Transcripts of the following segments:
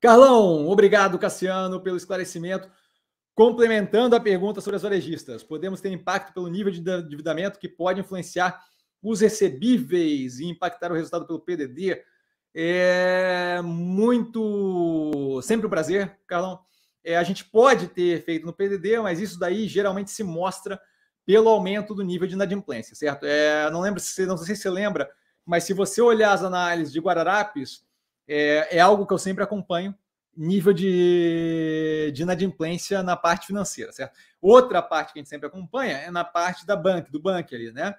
Carlão, obrigado, Cassiano, pelo esclarecimento. Complementando a pergunta sobre as varejistas, podemos ter impacto pelo nível de endividamento que pode influenciar os recebíveis e impactar o resultado pelo PDD. É muito. Sempre um prazer, Carlão. É, a gente pode ter feito no PDD, mas isso daí geralmente se mostra pelo aumento do nível de inadimplência, certo? É, não lembro se não sei se você lembra, mas se você olhar as análises de Guararapes, é, é algo que eu sempre acompanho, nível de, de inadimplência na parte financeira, certo? Outra parte que a gente sempre acompanha é na parte da banca, do banco ali, né?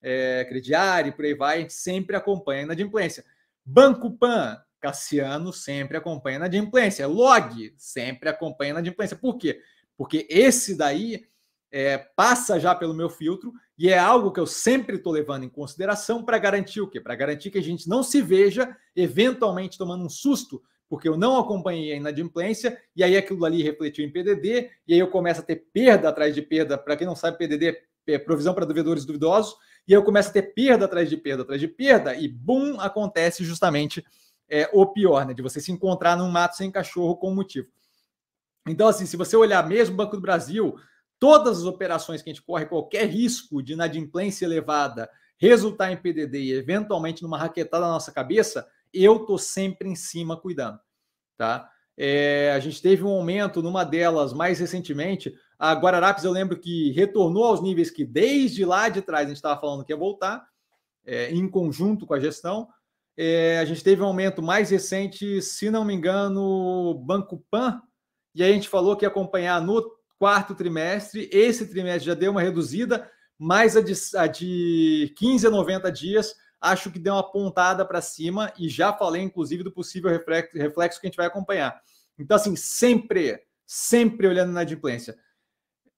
É, crediário, por aí vai, a gente sempre acompanha a inadimplência. Banco Pan, Cassiano sempre acompanha a inadimplência. Log sempre acompanha a inadimplência. Por quê? Porque esse daí é, passa já pelo meu filtro e é algo que eu sempre estou levando em consideração para garantir o quê? Para garantir que a gente não se veja eventualmente tomando um susto porque eu não acompanhei a inadimplência, e aí aquilo ali refletiu em PDD, e aí eu começo a ter perda atrás de perda. Para quem não sabe, PDD é provisão para devedores duvidosos, e aí eu começo a ter perda atrás de perda atrás de perda, e bum, acontece justamente é, o pior, né? De você se encontrar num mato sem cachorro com motivo. Então, assim, se você olhar mesmo o Banco do Brasil, todas as operações que a gente corre qualquer risco de inadimplência elevada resultar em PDD e eventualmente numa raquetada na nossa cabeça, eu tô sempre em cima cuidando, tá? É, a gente teve um aumento numa delas mais recentemente. A Guararapes, eu lembro que retornou aos níveis que desde lá de trás a gente estava falando que ia voltar, é, em conjunto com a gestão. É, a gente teve um aumento mais recente, se não me engano, Banco Pan, e aí a gente falou que ia acompanhar no quarto trimestre. Esse trimestre já deu uma reduzida, mas a de, a de 15 a 90 dias acho que deu uma pontada para cima e já falei, inclusive, do possível reflexo, reflexo, que a gente vai acompanhar. Então, assim, sempre, sempre olhando na adimplência.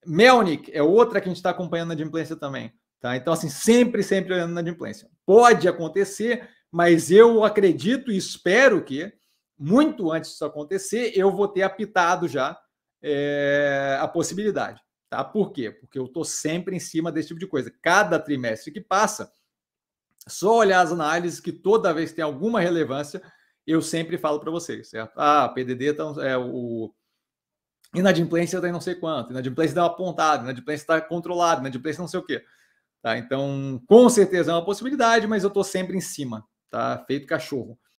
Melnick é outra que a gente está acompanhando na adimplência também. Tá? Então, assim, sempre, sempre olhando na adimplência. Pode acontecer, mas eu acredito e espero que, muito antes disso acontecer, eu vou ter apitado já é, a possibilidade. Tá? Por quê? Porque eu estou sempre em cima desse tipo de coisa. Cada trimestre que passa, só olhar as análises que toda vez tem alguma relevância, eu sempre falo para vocês, certo? Ah, PDD então, tá é o inadimplência tem tá não sei quanto, inadimplência dá uma pontada, inadimplência está controlada, inadimplência não sei o quê. Tá? Então, com certeza é uma possibilidade, mas eu estou sempre em cima, tá? Feito cachorro.